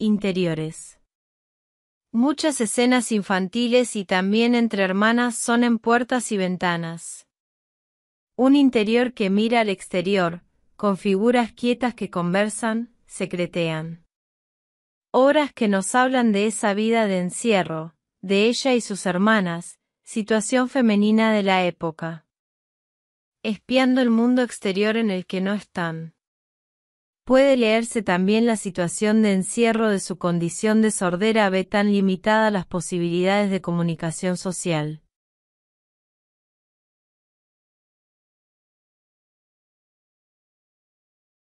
Interiores. Muchas escenas infantiles y también entre hermanas son en puertas y ventanas. Un interior que mira al exterior, con figuras quietas que conversan, secretean. Horas que nos hablan de esa vida de encierro, de ella y sus hermanas, situación femenina de la época. Espiando el mundo exterior en el que no están puede leerse también la situación de encierro de su condición de sordera ve tan limitada las posibilidades de comunicación social.